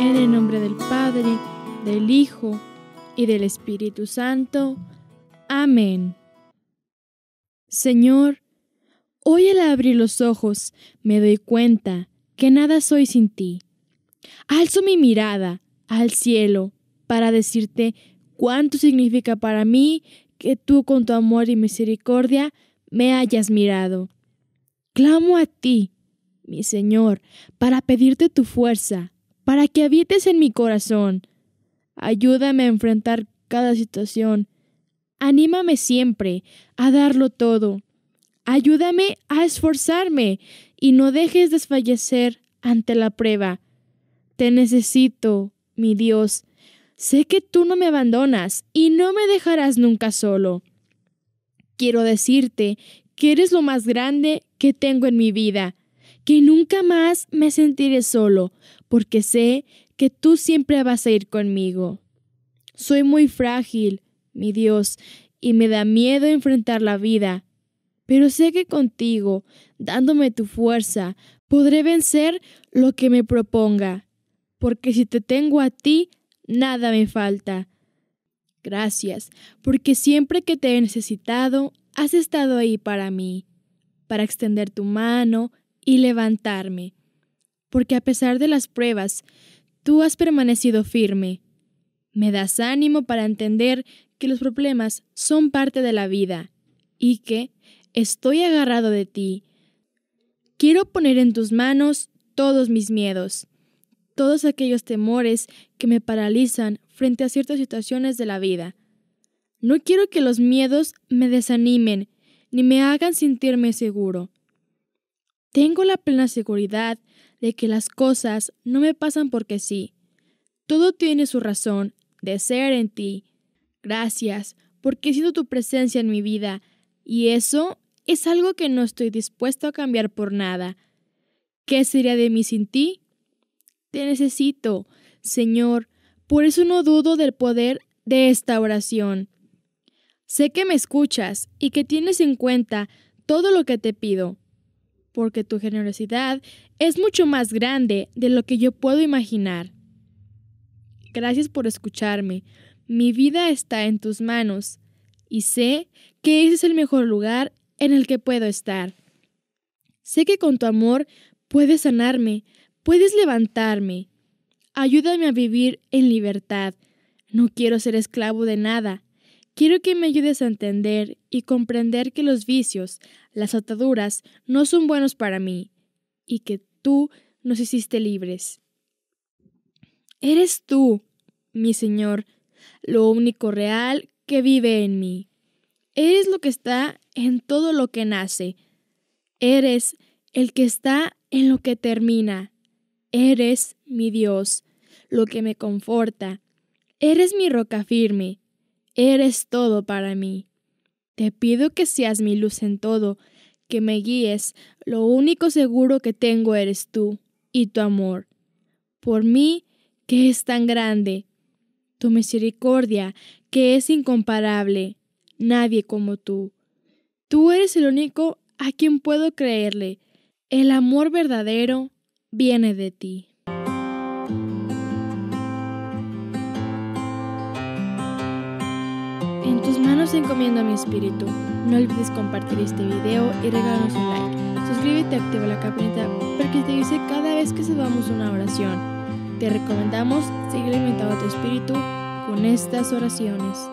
En el nombre del Padre, del Hijo y del Espíritu Santo. Amén. Señor, hoy al abrir los ojos me doy cuenta que nada soy sin ti. Alzo mi mirada al cielo para decirte cuánto significa para mí que tú con tu amor y misericordia me hayas mirado. Clamo a ti, mi Señor, para pedirte tu fuerza para que habites en mi corazón. Ayúdame a enfrentar cada situación. Anímame siempre a darlo todo. Ayúdame a esforzarme y no dejes desfallecer ante la prueba. Te necesito, mi Dios. Sé que tú no me abandonas y no me dejarás nunca solo. Quiero decirte que eres lo más grande que tengo en mi vida que nunca más me sentiré solo, porque sé que tú siempre vas a ir conmigo. Soy muy frágil, mi Dios, y me da miedo enfrentar la vida, pero sé que contigo, dándome tu fuerza, podré vencer lo que me proponga, porque si te tengo a ti, nada me falta. Gracias, porque siempre que te he necesitado, has estado ahí para mí, para extender tu mano y levantarme, porque a pesar de las pruebas, tú has permanecido firme. Me das ánimo para entender que los problemas son parte de la vida y que estoy agarrado de ti. Quiero poner en tus manos todos mis miedos, todos aquellos temores que me paralizan frente a ciertas situaciones de la vida. No quiero que los miedos me desanimen ni me hagan sentirme seguro. Tengo la plena seguridad de que las cosas no me pasan porque sí. Todo tiene su razón de ser en ti. Gracias, porque sido tu presencia en mi vida, y eso es algo que no estoy dispuesto a cambiar por nada. ¿Qué sería de mí sin ti? Te necesito, Señor, por eso no dudo del poder de esta oración. Sé que me escuchas y que tienes en cuenta todo lo que te pido porque tu generosidad es mucho más grande de lo que yo puedo imaginar. Gracias por escucharme. Mi vida está en tus manos y sé que ese es el mejor lugar en el que puedo estar. Sé que con tu amor puedes sanarme, puedes levantarme. Ayúdame a vivir en libertad. No quiero ser esclavo de nada. Quiero que me ayudes a entender y comprender que los vicios, las ataduras, no son buenos para mí y que tú nos hiciste libres. Eres tú, mi Señor, lo único real que vive en mí. Eres lo que está en todo lo que nace. Eres el que está en lo que termina. Eres mi Dios, lo que me conforta. Eres mi roca firme, Eres todo para mí. Te pido que seas mi luz en todo, que me guíes, lo único seguro que tengo eres tú y tu amor. Por mí, que es tan grande, tu misericordia, que es incomparable, nadie como tú. Tú eres el único a quien puedo creerle. El amor verdadero viene de ti. En tus manos encomiendo mi espíritu. No olvides compartir este video y regalarnos un like. Suscríbete, y activa la campanita para que te avise cada vez que subamos una oración. Te recomendamos seguir alimentando tu espíritu con estas oraciones.